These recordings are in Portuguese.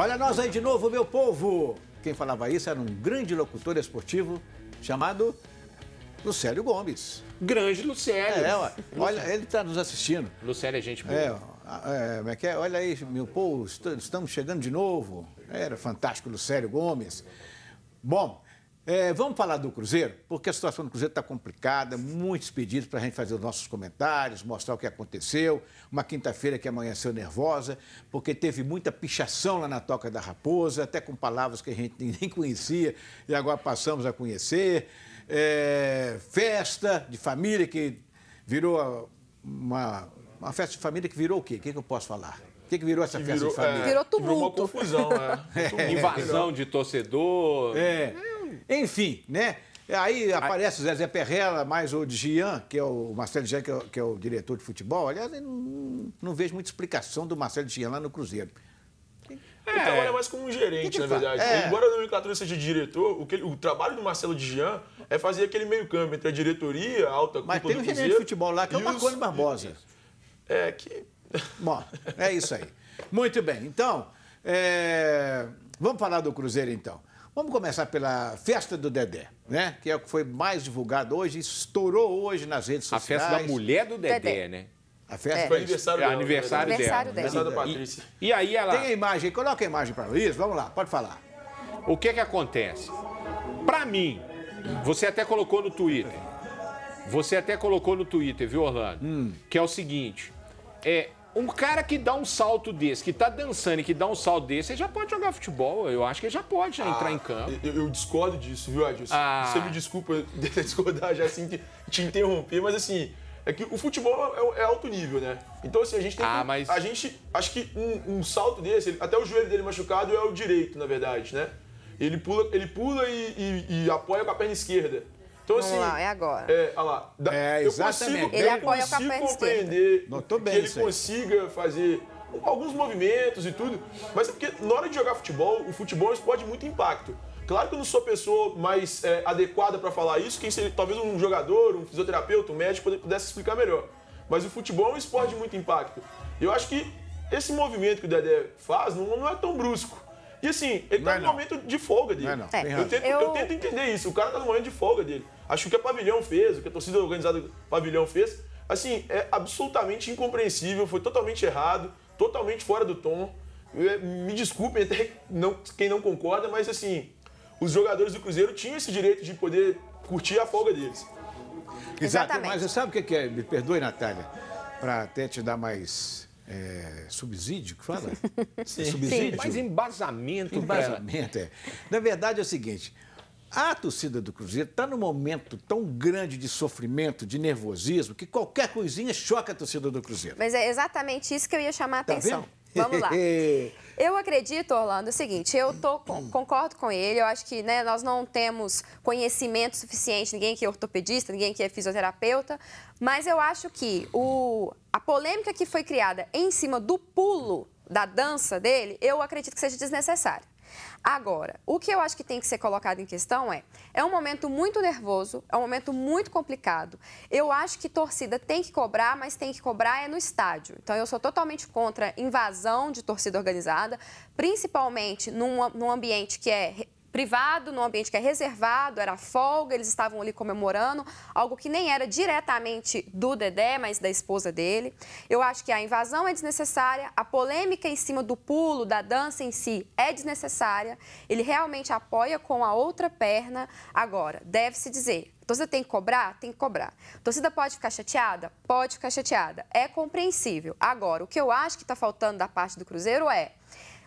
Olha nós aí de novo, meu povo! Quem falava isso era um grande locutor esportivo chamado Lucélio Gomes. Grande Lucélio. É, ó, olha, ele está nos assistindo. Lucélio é gente boa. É, é, é, é, olha aí, meu povo, estamos chegando de novo. Era fantástico, Lucélio Gomes. Bom, é, vamos falar do Cruzeiro, porque a situação do Cruzeiro está complicada, muitos pedidos para a gente fazer os nossos comentários, mostrar o que aconteceu. Uma quinta-feira que amanheceu nervosa, porque teve muita pichação lá na Toca da Raposa, até com palavras que a gente nem conhecia e agora passamos a conhecer. É, festa de família que virou uma, uma festa de família que virou o quê? O que, que eu posso falar? O que, que virou essa que festa virou, de é, família? É, virou tumulto. Virou uma confusão, né? é. Invasão de torcedor. É. Enfim, né? Aí aparece o Zezé Perrela, mais o Jean, que é o Marcelo Jean, que é o, que é o diretor de futebol. Aliás, eu não, não vejo muita explicação do Marcelo Jean lá no Cruzeiro. Ele é, trabalha então, é. mais como um gerente, na verdade. Né? É. Embora a nomenclatura seja diretor, o, que ele, o trabalho do Marcelo Dijan é fazer aquele meio campo entre a diretoria, a alta Mas tem um gerente de futebol lá que é o Marconi os... Barbosa. É, é que... Bom, é isso aí. Muito bem. Então, é... vamos falar do Cruzeiro, então. Vamos começar pela festa do Dedé, né? Que é o que foi mais divulgado hoje, estourou hoje nas redes sociais. A festa da mulher do Dedé, Dedé. né? A festa é. foi é aniversário, é, dela, aniversário, aniversário né? dela. Aniversário dela. Aniversário da Patrícia. E, e, aí ela. Tem a imagem, coloca a imagem para Luiz, vamos lá, pode falar. O que que acontece? Para mim, você até colocou no Twitter. Você até colocou no Twitter, viu, Orlando? Hum. Que é o seguinte: é, um cara que dá um salto desse, que tá dançando e que dá um salto desse, ele já pode jogar futebol. Eu acho que ele já pode já né, ah, entrar em campo. Eu, eu, discordo disso, viu, Adilson? Ah. Você me desculpa de discordar já assim, te interromper, mas assim, é que o futebol é, é, é, alto nível, né? Então, assim, a gente tem ah, que, mas... A gente. Acho que um, um salto desse, ele, até o joelho dele machucado é o direito, na verdade, né? Ele pula, ele pula e, e, e apoia com a perna esquerda. Então, Vamos assim, lá, é agora. É, olha lá. Da, é, exatamente. Consigo, ele apoia com a perna compreender Não, tô bem, que ele consiga fazer alguns movimentos e tudo, mas é porque na hora de jogar futebol, o futebol explode muito impacto. Claro que eu não sou a pessoa mais é, adequada para falar isso, quem seria, talvez um jogador, um fisioterapeuta, um médico pudesse explicar melhor. Mas o futebol é um esporte de muito impacto. Eu acho que esse movimento que o Dedé faz não, não é tão brusco. E assim, ele está tá é num momento de folga dele. Não é não. É, eu, tento, eu... eu tento entender isso, o cara tá no momento de folga dele. Acho que o que a Pavilhão fez, o que a torcida organizada Pavilhão fez, assim, é absolutamente incompreensível, foi totalmente errado, totalmente fora do tom. É, me desculpem até não, quem não concorda, mas assim, os jogadores do Cruzeiro tinham esse direito de poder curtir a folga deles. Exato, mas sabe o que é? Me perdoe, Natália, para até te dar mais é, subsídio, que fala? Sim. É subsídio? Sim. Mais embasamento. Embasamento, é. Na verdade é o seguinte, a torcida do Cruzeiro está num momento tão grande de sofrimento, de nervosismo, que qualquer coisinha choca a torcida do Cruzeiro. Mas é exatamente isso que eu ia chamar a tá atenção. Vendo? Vamos lá. Eu acredito, Orlando, é o seguinte, eu tô, concordo com ele, eu acho que né, nós não temos conhecimento suficiente, ninguém que é ortopedista, ninguém que é fisioterapeuta, mas eu acho que o, a polêmica que foi criada em cima do pulo da dança dele, eu acredito que seja desnecessária. Agora, o que eu acho que tem que ser colocado em questão é: é um momento muito nervoso, é um momento muito complicado. Eu acho que torcida tem que cobrar, mas tem que cobrar é no estádio. Então, eu sou totalmente contra invasão de torcida organizada, principalmente num, num ambiente que é privado, num ambiente que é reservado, era folga, eles estavam ali comemorando, algo que nem era diretamente do Dedé, mas da esposa dele. Eu acho que a invasão é desnecessária, a polêmica em cima do pulo, da dança em si é desnecessária. Ele realmente apoia com a outra perna. Agora, deve-se dizer, torcida tem que cobrar? Tem que cobrar. torcida pode ficar chateada? Pode ficar chateada. É compreensível. Agora, o que eu acho que está faltando da parte do Cruzeiro é.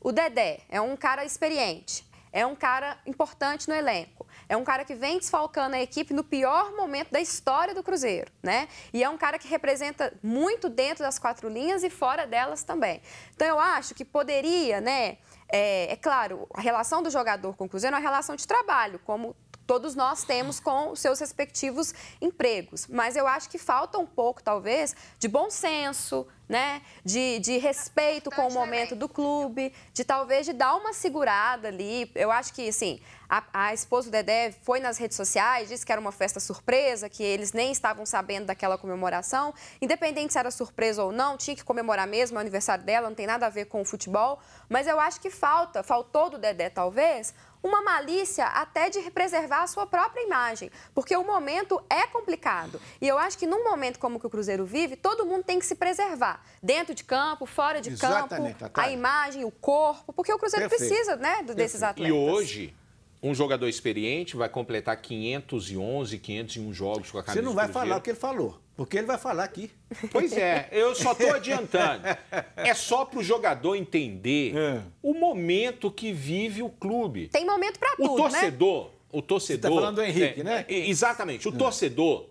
O Dedé é um cara experiente, é um cara importante no elenco. É um cara que vem desfalcando a equipe no pior momento da história do Cruzeiro, né? E é um cara que representa muito dentro das quatro linhas e fora delas também. Então eu acho que poderia, né? É, é claro, a relação do jogador com o Cruzeiro é uma relação de trabalho, como todos nós temos com os seus respectivos empregos. Mas eu acho que falta um pouco, talvez, de bom senso, né? De, de respeito com o momento do clube, de talvez de dar uma segurada ali. Eu acho que, assim, a, a, esposa do Dedé foi nas redes sociais, disse que era uma festa surpresa, que eles nem estavam sabendo daquela comemoração. Independente se era surpresa ou não, tinha que comemorar mesmo é o aniversário dela, não tem nada a ver com o futebol. Mas eu acho que falta, faltou do Dedé talvez, uma malícia até de preservar a sua própria imagem, porque o momento é complicado. E eu acho que num momento como que o Cruzeiro vive, todo mundo tem que se preservar dentro de campo, fora de Exatamente, campo, a imagem, o corpo, porque o Cruzeiro Perfeito. precisa né, desses atletas. E hoje, um jogador experiente vai completar 511, 501 jogos com a camisa Você não vai falar o que ele falou, porque ele vai falar aqui. Pois é, eu só estou adiantando. É só para o jogador entender é. o momento que vive o clube. Tem momento para tudo, né? O torcedor, né? o torcedor... Você tá falando do Henrique, é, né? É, exatamente. O é. torcedor,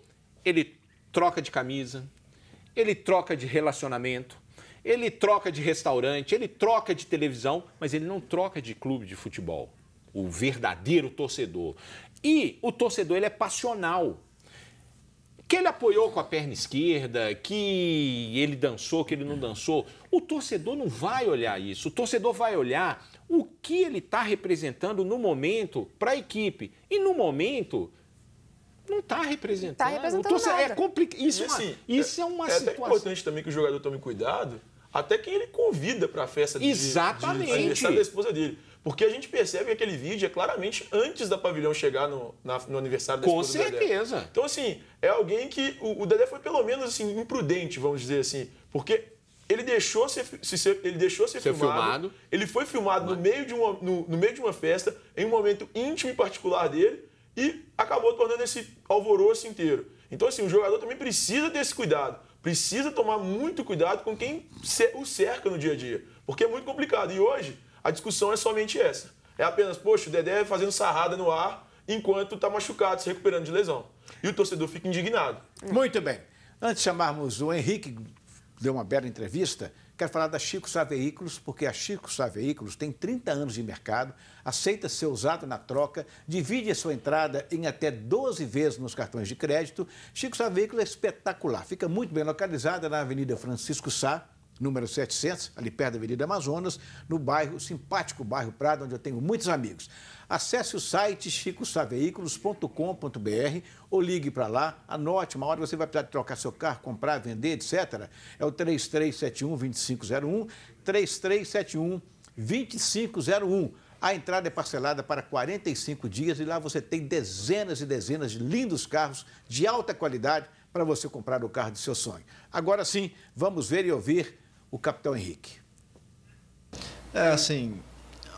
ele troca de camisa, ele troca de relacionamento, ele troca de restaurante, ele troca de televisão, mas ele não troca de clube de futebol. O verdadeiro torcedor. E o torcedor ele é passional. Que ele apoiou com a perna esquerda, que ele dançou, que ele não dançou. O torcedor não vai olhar isso. O torcedor vai olhar o que ele está representando no momento para a equipe. E no momento, não está representando. Tá representando tô, É complicado. Isso, assim, é, é assim, isso é uma é situação. É importante também que o jogador tome cuidado, até quem ele convida para a festa Exatamente. de, de aniversário da esposa dele. Porque a gente percebe que aquele vídeo é claramente antes da pavilhão chegar no, na, no aniversário da Com certeza. Dedé. Então, assim, é alguém que. O, o Dedé foi pelo menos assim, imprudente, vamos dizer assim. Porque ele deixou ser, se, ele deixou ser, ser filmado, filmado, Ele foi filmado no meio, de uma, no, no meio de uma festa, em um momento íntimo e particular dele e acabou tornando esse alvoroço inteiro. Então, assim, o jogador também precisa ter esse cuidado, precisa tomar muito cuidado com quem o cerca no dia a dia, porque é muito complicado. E hoje, a discussão é somente essa. É apenas, poxa, o Dedé fazendo sarrada no ar enquanto está machucado, se recuperando de lesão. E o torcedor fica indignado. Muito bem. Antes de chamarmos o Henrique, deu uma bela entrevista, Quero falar da Chico Sá Veículos, porque a Chico Sá Veículos tem 30 anos de mercado, aceita ser usado na troca, divide a sua entrada em até 12 vezes nos cartões de crédito. Chico Sá Veículos é espetacular, fica muito bem localizada na Avenida Francisco Sá, número 700, ali perto da Avenida Amazonas, no bairro, simpático bairro Prado, onde eu tenho muitos amigos. Acesse o site chicosaveículos.com.br ou ligue para lá, anote, uma hora você vai precisar trocar seu carro, comprar, vender, etc. É o 3371-2501, 3371-2501. A entrada é parcelada para 45 dias e lá você tem dezenas e dezenas de lindos carros de alta qualidade para você comprar o carro de seu sonho. Agora sim, vamos ver e ouvir o capitão Henrique? É assim,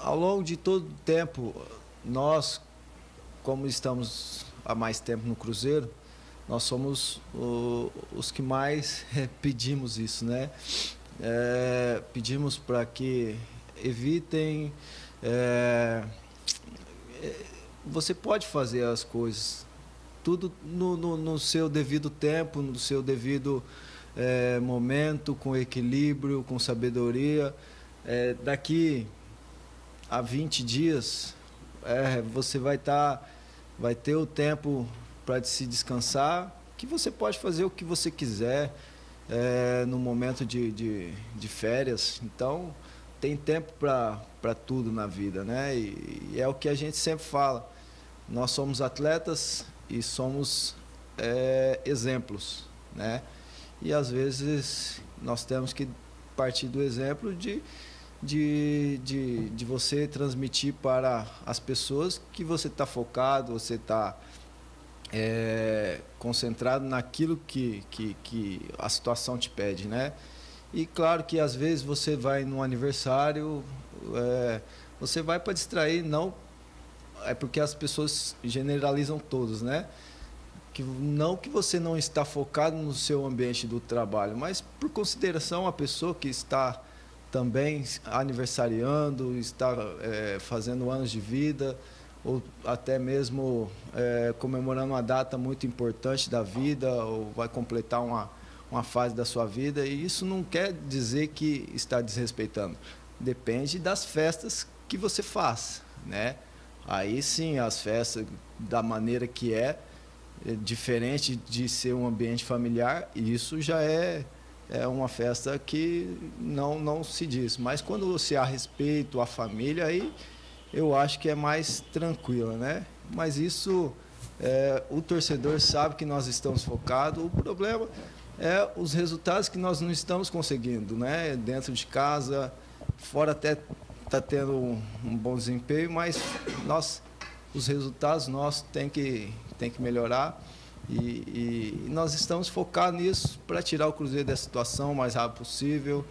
ao longo de todo o tempo, nós, como estamos há mais tempo no Cruzeiro, nós somos o, os que mais eh, pedimos isso, né? É, pedimos para que evitem. É, você pode fazer as coisas tudo no, no, no seu devido tempo, no seu devido é, momento, com equilíbrio, com sabedoria. É, daqui a 20 dias, é, você vai estar, tá, vai ter o tempo para se descansar, que você pode fazer o que você quiser é, no momento de, de, de, férias. Então, tem tempo para tudo na vida, né? E, e é o que a gente sempre fala. Nós somos atletas e somos é, exemplos, né? e às vezes nós temos que partir do exemplo de, de, de, de você transmitir para as pessoas que você está focado, você está é, concentrado naquilo que, que, que a situação te pede, né? E claro que às vezes você vai num aniversário, é, você vai para distrair, não é porque as pessoas generalizam todos, né? que não que você não está focado no seu ambiente do trabalho, mas por consideração a pessoa que está também aniversariando, está é, fazendo anos de vida, ou até mesmo é, comemorando uma data muito importante da vida, ou vai completar uma, uma fase da sua vida. E isso não quer dizer que está desrespeitando. Depende das festas que você faz, né? Aí sim, as festas da maneira que é, é diferente de ser um ambiente familiar, isso já é, é uma festa que não, não se diz. Mas quando você há respeito à família, aí eu acho que é mais tranquila, né? Mas isso, é, o torcedor sabe que nós estamos focados. O problema é os resultados que nós não estamos conseguindo, né? Dentro de casa, fora até está tendo um, um bom desempenho, mas nós, os resultados nossos têm que, tem que melhorar. E, e nós estamos focados nisso para tirar o Cruzeiro da situação o mais rápido possível.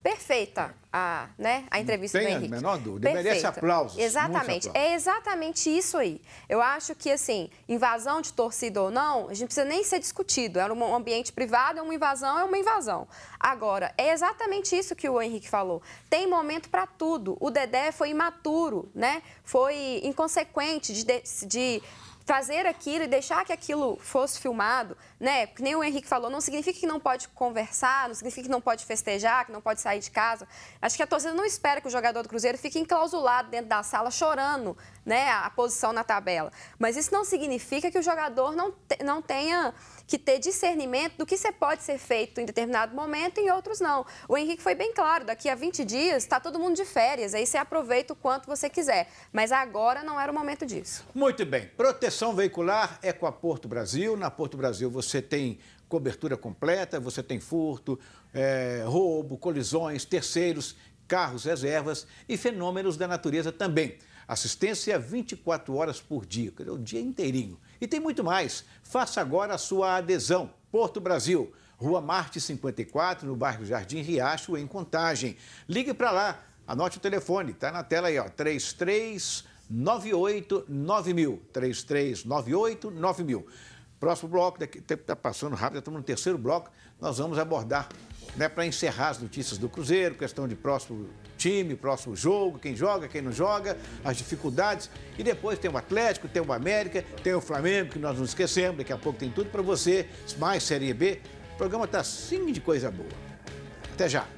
Perfeita a, né, a entrevista Não do Henrique. Tem a menor dúvida, perfeito merece aplausos. Exatamente, aplausos. é exatamente isso aí. Eu acho que, assim, invasão de torcida ou não, a gente precisa nem ser discutido. É um ambiente privado, é uma invasão, é uma invasão. Agora, é exatamente isso que o Henrique falou. Tem momento para tudo. O Dedé foi imaturo, né? Foi inconsequente de, de fazer aquilo e deixar que aquilo fosse filmado, né? Que nem o Henrique falou, não significa que não pode conversar, não significa que não pode festejar, que não pode sair de casa. Acho que a torcida não espera que o jogador do Cruzeiro fique enclausulado dentro da sala chorando, né, a posição na tabela. Mas isso não significa que o jogador não, te, não tenha que ter discernimento do que você pode ser feito em determinado momento e em outros não. O Henrique foi bem claro, daqui a 20 dias está todo mundo de férias, aí você aproveita o quanto você quiser. Mas agora não era o momento disso. Muito bem. Proteção veicular é com a Porto Brasil. Na Porto Brasil você tem cobertura completa, você tem furto, é, roubo, colisões, terceiros, carros, reservas e fenômenos da natureza também. Assistência 24 horas por dia, o dia inteirinho. E tem muito mais. Faça agora a sua adesão. Porto Brasil, Rua Marte 54, no bairro Jardim Riacho, em Contagem. Ligue para lá, anote o telefone, está na tela aí, ó, 33989000, 33989000. Próximo bloco, daqui está passando rápido, estamos no terceiro bloco, nós vamos abordar né, para encerrar as notícias do Cruzeiro, questão de próximo time, próximo jogo, quem joga, quem não joga, as dificuldades. E depois tem o Atlético, tem o América, tem o Flamengo, que nós não esquecemos, daqui a pouco tem tudo para você, mais Série B. O programa está sim de coisa boa. Até já!